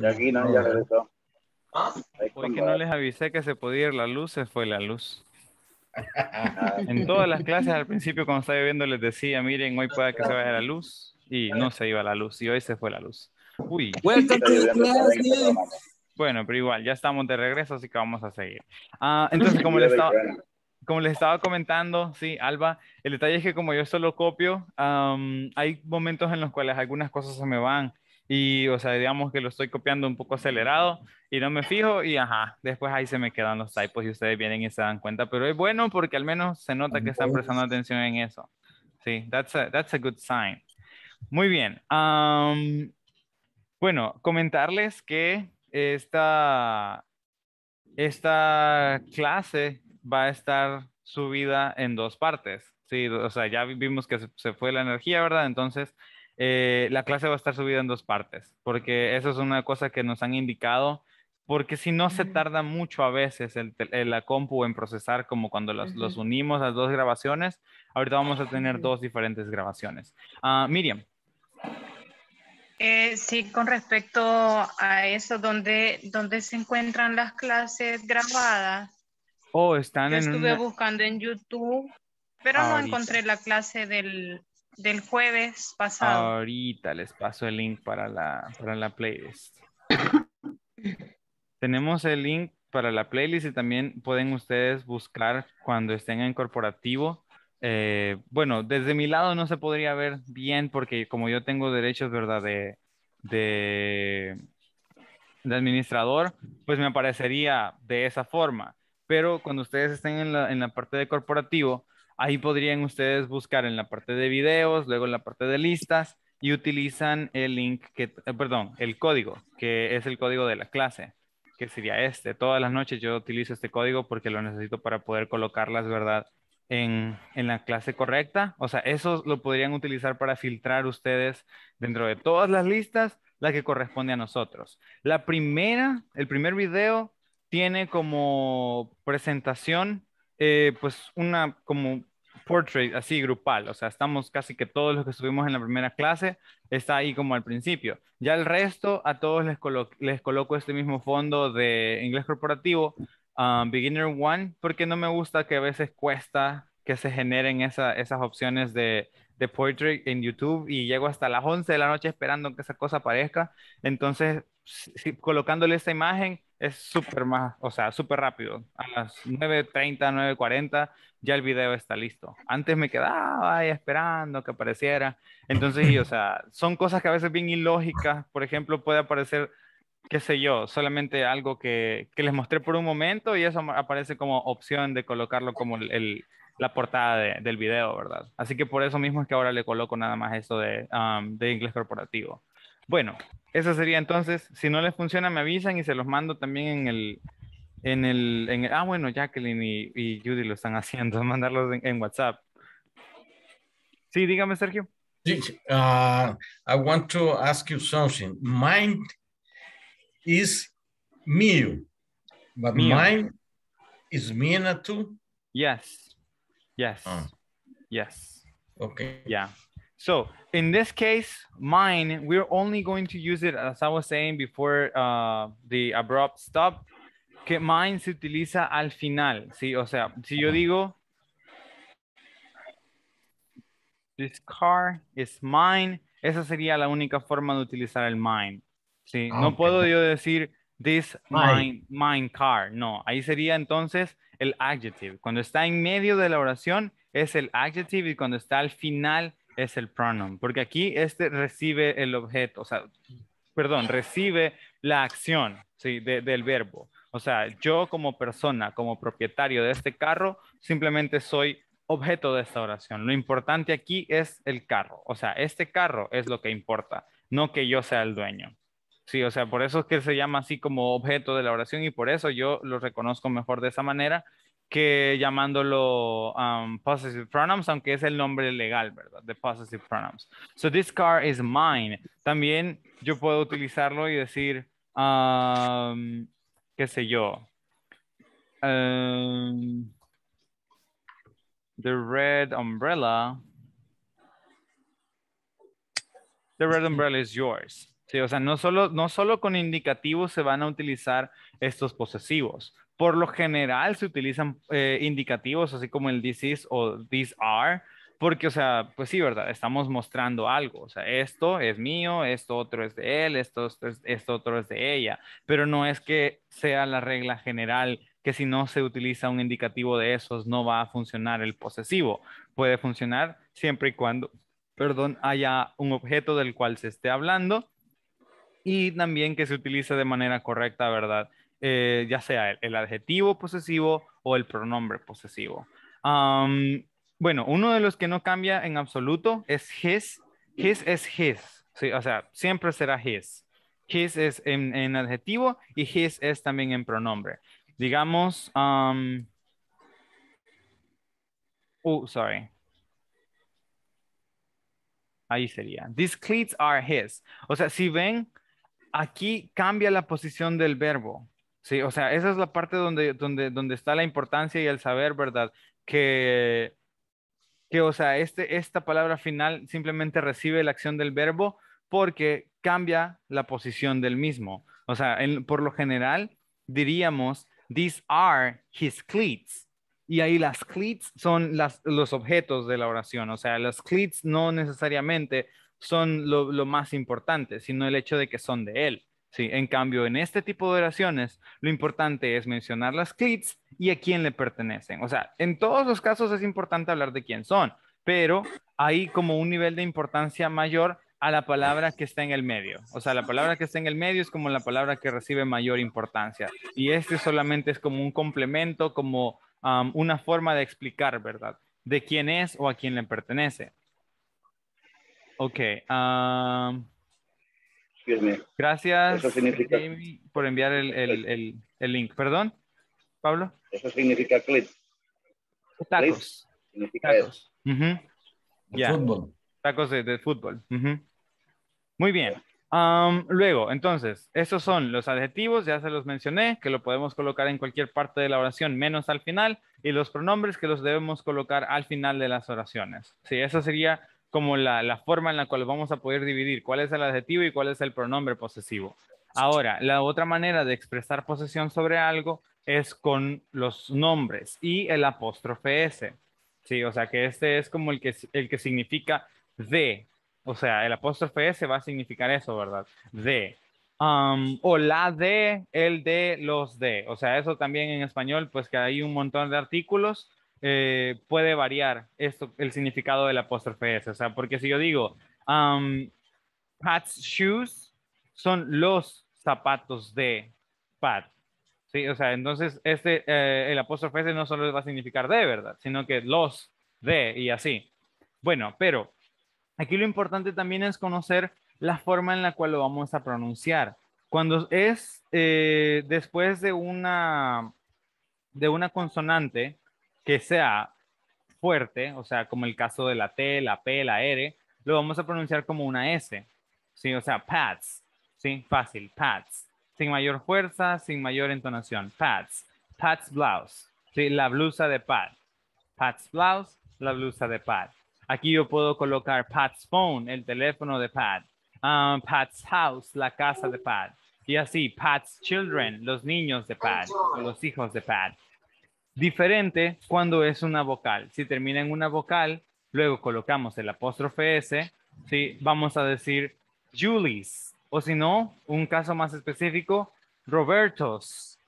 Y aquí no, ya regresó. Porque ah. no les avisé que se podía ir la luz, se fue la luz. en todas las clases al principio cuando estaba viviendo les decía, miren, hoy puede que se vaya la luz y no se iba la luz y hoy se fue la luz. Uy. Bueno, pero igual, ya estamos de regreso, así que vamos a seguir. Ah, entonces, como les, estaba, como les estaba comentando, sí, Alba, el detalle es que como yo solo copio, hay momentos en los cuales algunas cosas se me van y, o sea, digamos que lo estoy copiando un poco acelerado y no me fijo y, ajá, después ahí se me quedan los typos y ustedes vienen y se dan cuenta, pero es bueno porque al menos se nota que están prestando atención en eso. Sí, that's a, that's a good sign. Muy bien. bueno, comentarles que esta, esta clase va a estar subida en dos partes. Sí, o sea, ya vimos que se fue la energía, ¿verdad? Entonces, eh, la clase va a estar subida en dos partes, porque eso es una cosa que nos han indicado, porque si no se tarda mucho a veces el, eh, la compu en procesar, como cuando los, unimos a dos grabaciones, ahorita vamos a tener dos diferentes grabaciones. Ah, Miriam. Eh, sí, con respecto a eso, ¿dónde, ¿dónde se encuentran las clases grabadas? Oh, están en... Estuve buscando en YouTube, pero no encontré la clase del, del jueves pasado. Ahorita les paso el link para la, para la playlist. Tenemos el link para la playlist y también pueden ustedes buscar cuando estén en corporativo. Eh, bueno, desde mi lado no se podría ver bien porque como yo tengo derechos, ¿verdad? De, de, de administrador, pues me aparecería de esa forma. Pero cuando ustedes estén en la, en la parte de corporativo, Ahí podrían ustedes buscar en la parte de videos, luego en la parte de listas y utilizan el link que, eh, perdón, el código, que es el código de la clase, que sería este. Todas las noches yo utilizo este código porque lo necesito para poder colocarlas, ¿verdad? En, la clase correcta. O sea, eso lo podrían utilizar para filtrar ustedes dentro de todas las listas la que corresponde a nosotros. La primera, el primer video tiene como presentación, eh, pues una, como portrait así grupal, o sea, estamos casi que todos los que estuvimos en la primera clase, está ahí como al principio. Ya el resto, a todos les, les coloco este mismo fondo de inglés corporativo, um, Beginner One, porque no me gusta que a veces cuesta que se generen esas opciones de, de poetry en YouTube y llego hasta las 11 de la noche esperando que esa cosa aparezca. Entonces, si, colocándole esta imagen, es súper más, o sea, súper rápido. A las 9.30, 9.40 ya el video está listo. Antes me quedaba ahí esperando que apareciera. Entonces, o sea, son cosas que a veces bien ilógicas. Por ejemplo, puede aparecer, qué sé yo, solamente algo que, les mostré por un momento y eso aparece como opción de colocarlo como el, la portada del video, ¿verdad? Así que por eso mismo es que ahora le coloco nada más eso de, um, de inglés corporativo. Bueno, eso sería entonces, si no les funciona me avisan y se los mando también en el, en el, ah bueno, Jacqueline y, Judy lo están haciendo, mandarlos en, WhatsApp. Sí, dígame Sergio. Uh, I want to ask you something. Mine is me. but mine is Mina too. Yes. Yes. Ah. Yes. Okay. Yeah. So in this case, mine, we're only going to use it, as I was saying before uh, the abrupt stop, que mine se utiliza al final, ¿sí? O sea, si yo digo, this car is mine, esa sería la única forma de utilizar el mine, ¿sí? No puedo yo decir, this mine. mine, car, no. Ahí sería entonces el adjective. Cuando está en medio de la oración, es el adjective y cuando está al final, es el pronom, porque aquí este recibe el objeto, o sea, perdón, recibe la acción ¿sí? del verbo. O sea, yo como persona, como propietario de este carro, simplemente soy objeto de esta oración. Lo importante aquí es el carro. O sea, este carro es lo que importa, no que yo sea el dueño. Sí, o sea, por eso es que se llama así como objeto de la oración y por eso yo lo reconozco mejor de esa manera que llamándolo um, pronouns, aunque es el nombre legal, ¿verdad? De possessive pronouns. So this car is mine. También yo puedo utilizarlo y decir, um, qué sé yo. Um, the red umbrella. The red este umbrella is yours. Sí, o sea, no solo, con indicativos se van a utilizar estos posesivos. Por lo general se utilizan eh, indicativos, así como el this is o this are, porque, o sea, pues sí, ¿verdad? Estamos mostrando algo, o sea, esto es mío, esto otro es de él, esto, esto otro es de ella, pero no es que sea la regla general que si no se utiliza un indicativo de esos no va a funcionar el posesivo. Puede funcionar siempre y cuando, perdón, haya un objeto del cual se esté hablando y también que se utilice de manera correcta, ¿verdad? Eh, ya sea el, adjetivo posesivo o el pronombre posesivo. bueno, uno de los que no cambia en absoluto es his. His es his. o sea, siempre será his. His es en, adjetivo y his es también en pronombre. Digamos, oh, sorry. Ahí sería. These cleats are his. O sea, si ven, aquí cambia la posición del verbo. Sí, o sea, esa es la parte donde, donde, donde está la importancia y el saber, ¿verdad? Que, que o sea, este, esta palabra final simplemente recibe la acción del verbo porque cambia la posición del mismo. O sea, por lo general diríamos, these are his cleats. Y ahí las cleats son las, los objetos de la oración. O sea, las cleats no necesariamente son lo, más importante, sino el hecho de que son de Él. ¿sí? En cambio, en este tipo de oraciones, lo importante es mencionar las clits y a quién le pertenecen. O sea, en todos los casos es importante hablar de quién son, pero hay como un nivel de importancia mayor a la palabra que está en el medio. O sea, la palabra que está en el medio es como la palabra que recibe mayor importancia. Y este solamente es como un complemento, como una forma de explicar, ¿verdad? De quién es o a quién le pertenece. Ok. gracias, por enviar el, el, el, el, link. ¿Perdón, Pablo? Eso significa clip. Tacos. Tacos. Tacos de, fútbol. Muy bien. luego, entonces, esos son los adjetivos, ya se los mencioné, que lo podemos colocar en cualquier parte de la oración, menos al final, y los pronombres que los debemos colocar al final de las oraciones. Sí, eso sería como la, forma en la cual vamos a poder dividir cuál es el adjetivo y cuál es el pronombre posesivo. Ahora, la otra manera de expresar posesión sobre algo es con los nombres y el apóstrofe S. Sí, o sea que este es como el que, el que significa de. O sea, el apóstrofe S va a significar eso, ¿verdad? De. o la de, el de, los de. O sea, eso también en español, pues que hay un montón de artículos eh, puede variar esto, el significado del apóstrofe S. O sea, porque si yo digo, um, Pat's shoes son los zapatos de Pat. ¿sí? O sea, entonces este, eh, el apóstrofe S no solo va a significar de, ¿verdad? Sino que los de y así. Bueno, pero aquí lo importante también es conocer la forma en la cual lo vamos a pronunciar. Cuando es eh, después de una, de una consonante, que sea fuerte, o sea, como el caso de la T, la P, la R, lo vamos a pronunciar como una S, ¿sí? O sea, pads, ¿sí? Fácil, pads. Sin mayor fuerza, sin mayor entonación, pads. Pads blouse, ¿sí? La blusa de pad. Pads blouse, la blusa de pad. Aquí yo puedo colocar Pat's phone, el teléfono de Pat. Um, ah, Pat's house, la casa de Pat. Y así, Pat's children, los niños de Pat, los hijos de Pat. Diferente cuando es una vocal. Si termina en una vocal, luego colocamos el apóstrofe S, Si vamos a decir Julie's. O si no, un caso más específico, Roberto's.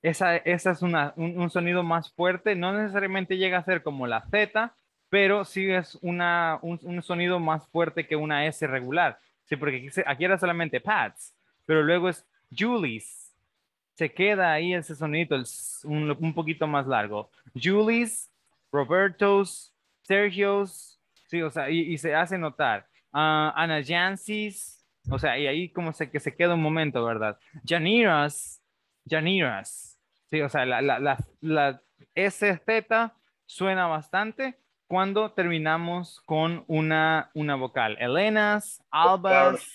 Esa, es un, sonido más fuerte, no necesariamente llega a ser como la Z, pero sí es un, sonido más fuerte que una S regular. Sí, porque aquí, aquí era solamente Pats, pero luego es Julie's se queda ahí ese sonido un, poquito más largo. Julis, Robertos, Sergios, sí, o sea, y, se hace notar. Ah, Ana Jansis, o sea, y ahí como se, que se queda un momento, ¿verdad? Janiras, Janiras, sí, o sea, la, la, la, suena bastante cuando terminamos con una, una vocal. Elenas, Albas,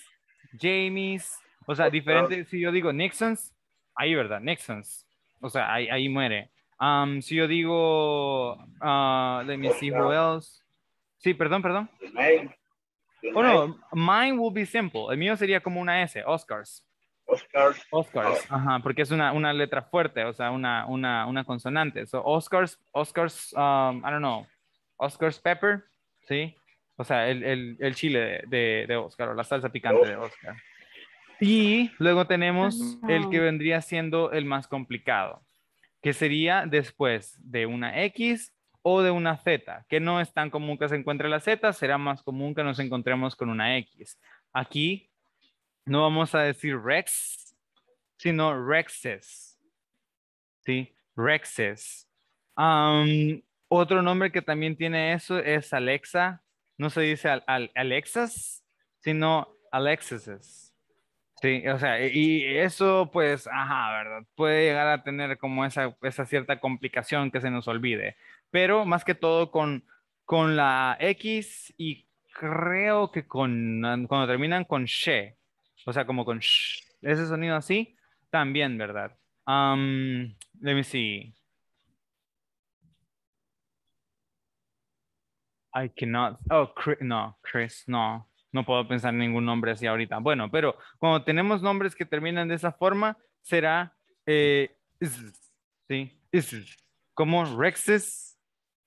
Jamies, o sea, diferentes, si yo digo Nixons, Ahí, ¿verdad? Nixons. O sea, ahí, muere. Um, si yo digo, uh, let me see who else. Sí, perdón, perdón. Oh, no, mine will be simple. El mío sería como una S, Oscars. Oscars. Oscars, ajá, porque es una, una letra fuerte, o sea, una, una, una consonante. Oscars, Oscars, um, I don't know, Oscars pepper, ¿sí? O sea, el, el, chile de, de, Oscar o la salsa picante de Oscar. Y luego tenemos ah, el que vendría siendo el más complicado, que sería después de una X o de una Z, que no es tan común que se encuentre la Z, será más común que nos encontremos con una X. Aquí no vamos a decir rex, sino rexes. ¿Sí? Rexes. otro nombre que también tiene eso es Alexa. No se dice al Alexas, sino alexes Sí, o sea, y eso pues, ajá, ¿verdad? Puede llegar a tener como esa, cierta complicación que se nos olvide, pero más que todo con, con la X y creo que con, cuando terminan con she, o sea, como con sh, ese sonido así, también, ¿verdad? Um, let me see. I cannot, oh, no, Chris, no no puedo pensar en ningún nombre así ahorita. Bueno, pero cuando tenemos nombres que terminan de esa forma, será eh, ¿sí? como Rexes,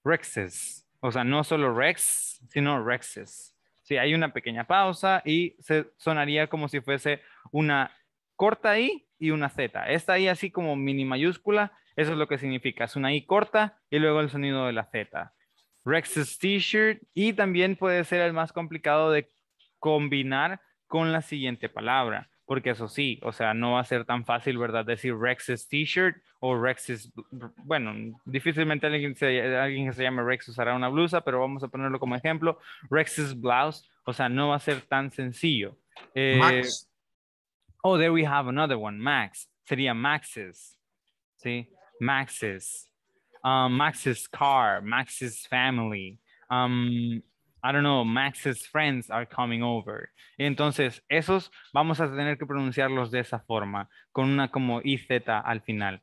Rexes. O sea, no solo Rex, sino Rexes. Sí, hay una pequeña pausa y se sonaría como si fuese una corta I y una Z. Esta I así como mini mayúscula, eso es lo que significa. Es una I corta y luego el sonido de la Z. Rexes T-shirt y también puede ser el más complicado de combinar con la siguiente palabra, porque eso sí, o sea, no va a ser tan fácil, ¿verdad? Decir Rex's t-shirt o Rex's, bueno, difícilmente alguien, se, alguien que se llame Rex usará una blusa, pero vamos a ponerlo como ejemplo, Rex's blouse, o sea, no va a ser tan sencillo. Eh, Max. Oh, there we have another one, Max. Sería Max's, ¿sí? Max's. Ah, Max's car, Max's family. Um, I don't know, Max's friends are coming over. Entonces, esos vamos a tener que pronunciarlos de esa forma, con una como IZ al final.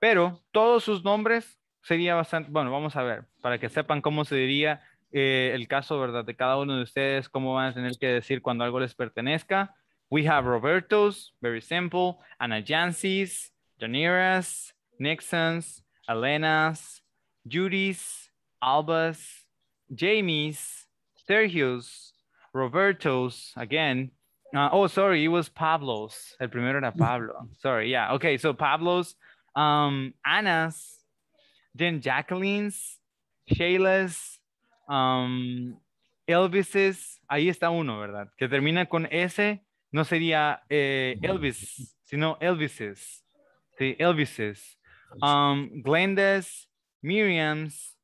Pero todos sus nombres sería bastante, bueno, vamos a ver, para que sepan cómo se diría eh, el caso, ¿verdad? De cada uno de ustedes, cómo van a tener que decir cuando algo les pertenezca. We have Robertos, very simple, Ana Jansis, Janiras, Nixons, Elenas, Judys, Albas, Jamies, Sergios, Roberto's again. Uh, oh, sorry, it was Pablo's. El primero era Pablo. Sorry, yeah. Okay, so Pablo's, um, Anna's, then Jacqueline's, Shayla's, um, Elvis's. Ahí está uno, ¿verdad? Que termina con S, no sería eh, Elvis, sino Elvis's. Sí, Elvis's. Um, Glenda's, Miriam's,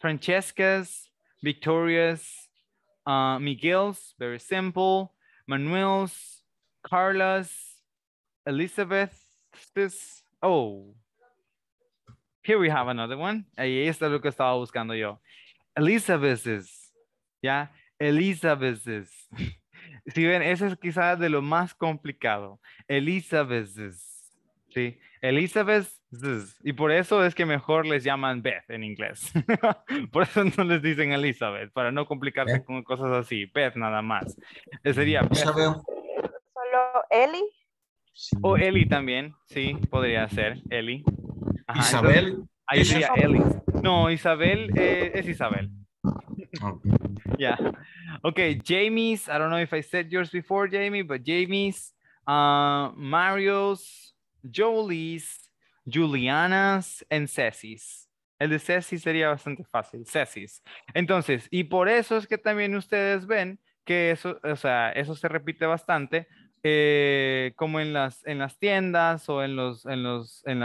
Francesca's, Victoria's, uh, Miguel's, very simple. Manuel's, Carlos, Elizabeth's. Oh, here we have another one. Ahí está lo que estaba buscando yo. Elizabeth's, ¿ya? Elizabeth's. Si ven, eso es quizás de lo más complicado. Elizabeth's. Sí, Elizabeth Y por eso es que mejor les llaman Beth en inglés. por eso no les dicen Elizabeth, para no complicarse con cosas así. Beth nada más. Eh, sería Solo Eli. O Eli también, sí, podría ser Eli. Isabel. ahí sería Eli. No, Isabel eh, es Isabel. Ya, Okay, Jamie's. I don't know if I said yours before, Jamie, but Jamie's, ah, Mario's, Jolies, Julianas En Cecis. El de Ceci sería bastante fácil, Cecis. Entonces, y por eso es que también ustedes ven que eso, o sea, eso se repite bastante, eh, como en las, en las tiendas o en los, en los en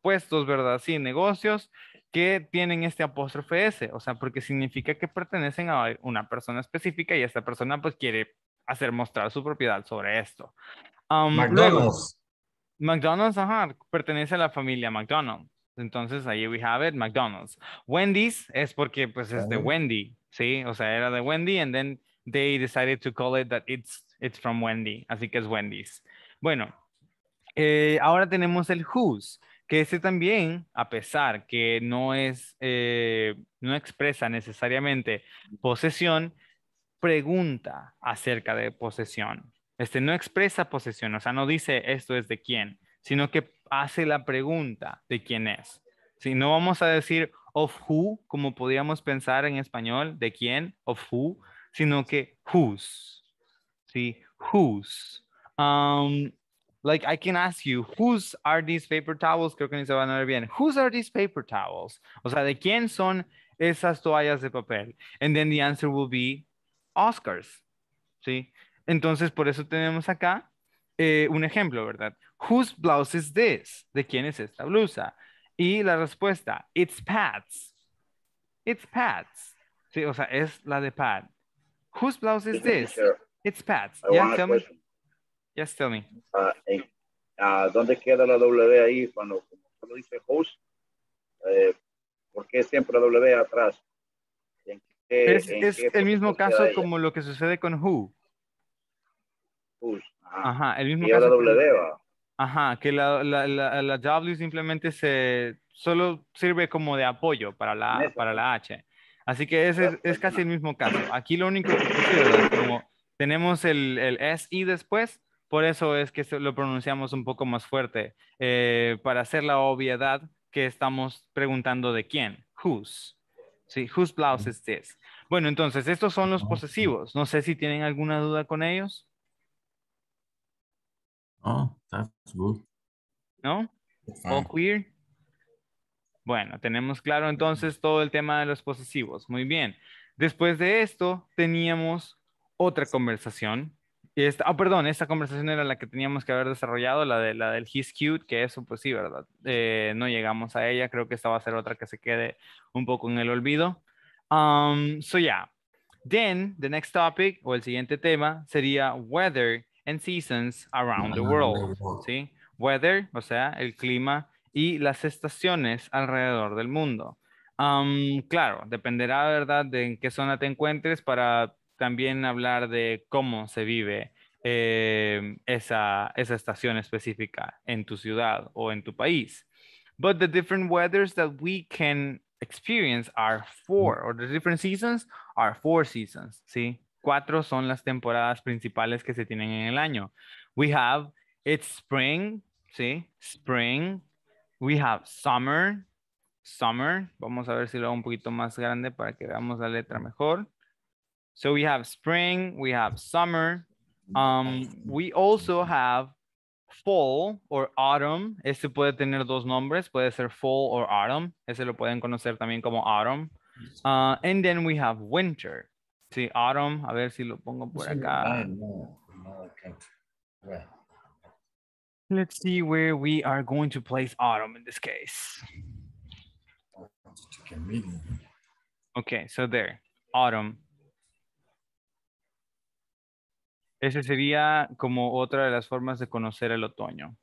puestos, ¿verdad? Sí, negocios que tienen este apóstrofe S, o sea, porque significa que pertenecen a una persona específica y esta persona pues quiere hacer mostrar su propiedad sobre esto. McDonald's, ajá, pertenece a la familia McDonald's. Entonces, ahí we have it, McDonald's. Wendy's es porque, pues, es de Wendy, ¿sí? O sea, era de Wendy, and then they decided to call it that it's, from Wendy. Así que es Wendy's. Bueno, eh, ahora tenemos el who's, que ese también, a pesar que no es, eh, no expresa necesariamente posesión, pregunta acerca de posesión. Este no expresa posesión, o sea, no dice esto es de quién, sino que hace la pregunta de quién es. Si no vamos a decir of who, como podríamos pensar en español, de quién, of who, sino que whose. ¿Sí? Whose. Um, like I can ask you, whose are these paper towels? Creo que ni se van a ver bien. Whose are these paper towels? O sea, ¿de quién son esas toallas de papel? And then the answer will be Oscars. ¿Sí? Entonces, por eso tenemos acá eh, un ejemplo, ¿verdad? Whose blouse is this? ¿De quién es esta blusa? Y la respuesta, it's Pat's. It's Pat's. Sí, o sea, es la de Pat. Whose blouse is this? It's Pat's. Yeah, tell me. Yes, tell me. Ah, ah, ¿Dónde queda la W ahí cuando, cuando dice host? Eh, ¿Por qué siempre la W atrás? es, es el mismo caso como lo que sucede con who. Ajá, el mismo. la Ajá, que la, W simplemente se, solo sirve como de apoyo para la, para la H. Así que es, casi el mismo caso. Aquí lo único que es como tenemos el, el y después, por eso es que lo pronunciamos un poco más fuerte, eh, para hacer la obviedad que estamos preguntando de quién, whose. Sí, whose blouse is this? Bueno, entonces estos son los posesivos. No sé si tienen alguna duda con ellos. Oh, that's good. ¿No? ¿O queer? Bueno, tenemos claro entonces todo el tema de los posesivos. Muy bien. Después de esto, teníamos otra conversación. Esta, oh, perdón, esta conversación era la que teníamos que haber desarrollado, la, de, la del He's Cute, que eso pues sí, ¿verdad? Eh, no llegamos a ella, creo que esta va a ser otra que se quede un poco en el olvido. Um, so yeah, then the next topic o el siguiente tema sería whether and seasons around, the, world, ¿sí? Weather, o sea, el clima y las estaciones alrededor del mundo. claro, dependerá, ¿verdad?, de en qué zona te encuentres para también hablar de cómo se vive eh, esa, esa estación específica en tu ciudad o en tu país. But the different weathers that we can experience are mm. four, or the different seasons are four seasons, ¿sí? cuatro son las temporadas principales que se tienen en el año. We have it's spring, sí, spring. We have summer, summer. Vamos a ver si lo hago un poquito más grande para que veamos la letra mejor. So we have spring, we have summer. Um, we also have fall or autumn. Este puede tener dos nombres, puede ser fall or autumn. Ese lo pueden conocer también como autumn. Uh, and then we have winter. Sí, Autumn, a ver si lo pongo por acá. okay. Let's see where we are going to place Autumn in this case. Okay, so there, Autumn. Esa sería como otra de las formas de conocer el otoño.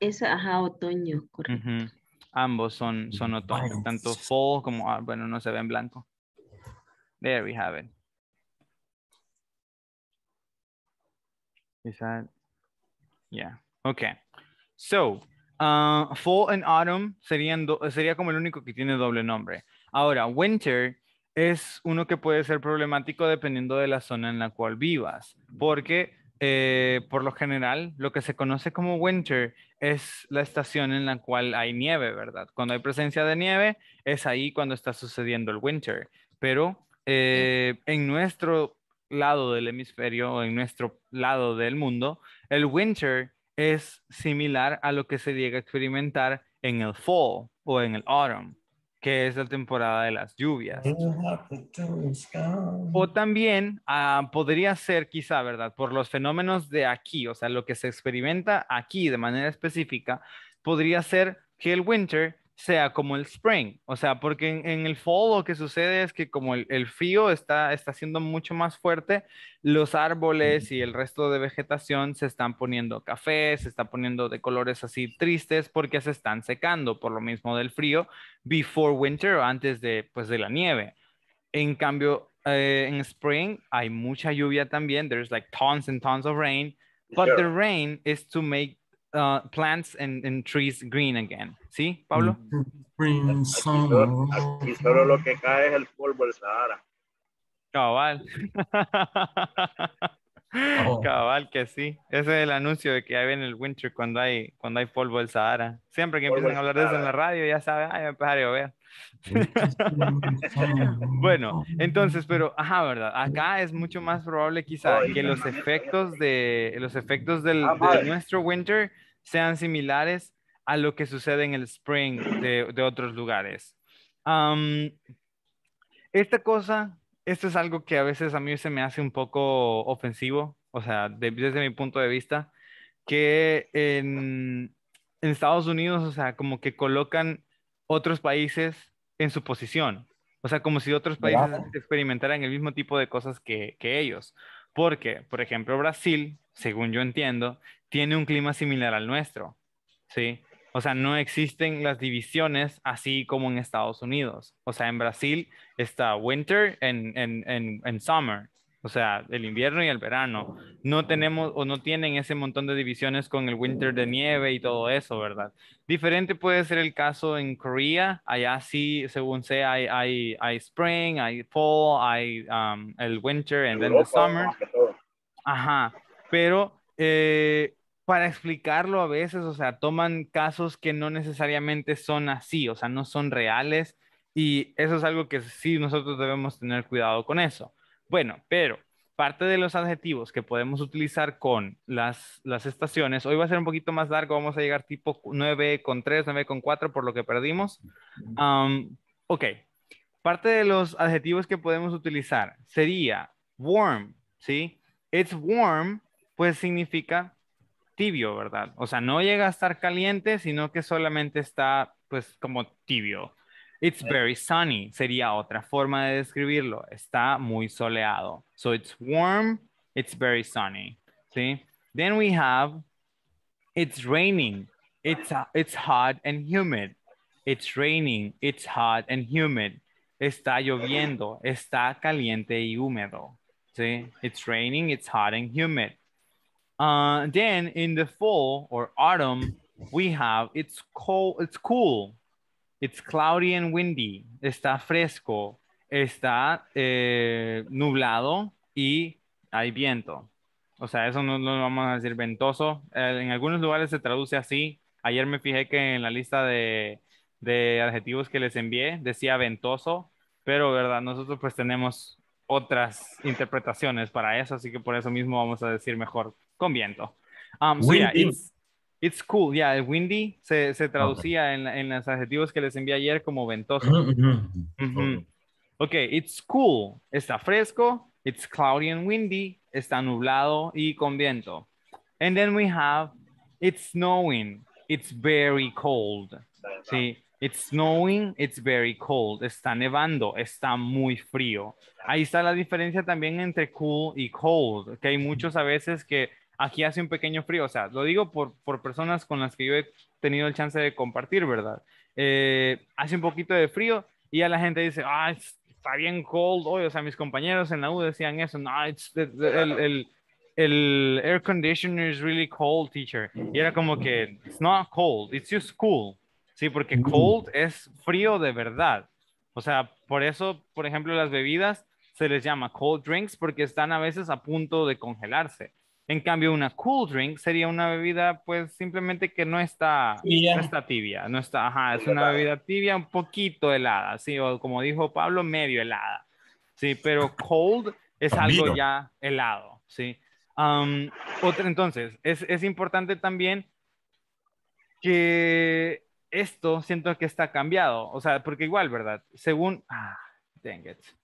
Es, ajá, otoño, correcto. Ambos son, son otoño, tanto fall como, ah, bueno, no se ve en blanco. There we have it. Is that, yeah, okay. So, uh, fall and autumn serían sería como el único que tiene doble nombre. Ahora, winter es uno que puede ser problemático dependiendo de la zona en la cual vivas, porque eh, por lo general lo que se conoce como winter es la estación en la cual hay nieve, ¿verdad? Cuando hay presencia de nieve es ahí cuando está sucediendo el winter, pero eh, en nuestro lado del hemisferio, en nuestro lado del mundo, el winter es similar a lo que se llega a experimentar en el fall o en el autumn, que es la temporada de las lluvias. O también ah, podría ser quizá, ¿verdad? Por los fenómenos de aquí, o sea, lo que se experimenta aquí de manera específica, podría ser que el winter sea como el spring, o sea, porque en, el fall lo que sucede es que como el, frío está, está siendo mucho más fuerte, los árboles y el resto de vegetación se están poniendo café, se están poniendo de colores así tristes porque se están secando por lo mismo del frío before winter, antes de, pues, de la nieve. En cambio, eh, en spring hay mucha lluvia también, there's like tons and tons of rain, but the rain is to make uh, plants and, and, trees green again. ¿Sí, Pablo? Mm. Aquí solo lo que cae es el polvo del Sahara. Chaval. Oh. Cabal que sí. Ese es el anuncio de que hay en el winter cuando hay, cuando hay polvo del Sahara. Siempre que empiezan a hablar de eso en la radio, ya saben, ay, va a empezar bueno, entonces, pero, ajá, ¿verdad? Acá es mucho más probable quizá que los efectos de los efectos del, ah, nuestro winter sean similares a lo que sucede en el spring de, otros lugares. esta cosa esto es algo que a veces a mí se me hace un poco ofensivo, o sea, desde mi punto de vista, que en, Estados Unidos, o sea, como que colocan otros países en su posición, o sea, como si otros países experimentaran el mismo tipo de cosas que, que ellos, porque, por ejemplo, Brasil, según yo entiendo, tiene un clima similar al nuestro, ¿sí? O sea, no existen las divisiones así como en Estados Unidos. O sea, en Brasil está winter en, summer. O sea, el invierno y el verano. No tenemos o no tienen ese montón de divisiones con el winter de nieve y todo eso, ¿verdad? Diferente puede ser el caso en Corea. Allá sí, según sea, hay, hay, spring, hay fall, hay um, el winter and then the summer. Ajá. Pero eh, para explicarlo a veces, o sea, toman casos que no necesariamente son así, o sea, no son reales y eso es algo que sí nosotros debemos tener cuidado con eso. Bueno, pero parte de los adjetivos que podemos utilizar con las, estaciones, hoy va a ser un poquito más largo, vamos a llegar tipo 9 con con por lo que perdimos. ok, parte de los adjetivos que podemos utilizar sería warm, ¿sí? It's warm, pues significa tibio, ¿verdad? O sea, no llega a estar caliente, sino que solamente está, pues, como tibio. It's very sunny sería otra forma de describirlo. Está muy soleado. So it's warm, it's very sunny. ¿Sí? Then we have, it's raining, it's, uh, it's hot and humid. It's raining, it's hot and humid. Está lloviendo, está caliente y húmedo. ¿Sí? It's raining, it's hot and humid. Uh, then in the fall or autumn, we have it's cold, it's cool, it's cloudy and windy, está fresco, está eh, nublado y hay viento. O sea, eso no lo vamos a decir ventoso. Eh, en algunos lugares se traduce así. Ayer me fijé que en la lista de, de adjetivos que les envié decía ventoso, pero verdad, nosotros pues tenemos otras interpretaciones para eso, así que por eso mismo vamos a decir mejor con viento. Um, yeah, it's, cool, yeah, el windy se, se traducía en, en, los adjetivos que les envié ayer como ventoso. ok, it's cool, está fresco, it's cloudy and windy, está nublado y con viento. And then we have, it's snowing, it's very cold. Sí, it's snowing, it's very cold. Está nevando, está muy frío. Ahí está la diferencia también entre cool y cold, que hay muchos a veces que aquí hace un pequeño frío, o sea, lo digo por, personas con las que yo he tenido el chance de compartir, ¿verdad? Eh, hace un poquito de frío y a la gente dice, ah, está bien cold hoy, o sea, mis compañeros en la U decían eso, no, el, el, el, air conditioner is really cold, teacher. Y era como que, it's not cold, it's just cool, ¿sí? Porque mm. cold es frío de verdad. O sea, por eso, por ejemplo, las bebidas se les llama cold drinks porque están a veces a punto de congelarse. En cambio, una cool drink sería una bebida, pues simplemente que no está, está tibia, no está, ajá, es una bebida tibia un poquito helada, sí, o como dijo Pablo, medio helada, sí, pero cold es algo ya helado, sí. Um, entonces, es, es importante también que esto siento que está cambiado, o sea, porque igual, ¿verdad? Según, ah, dang it.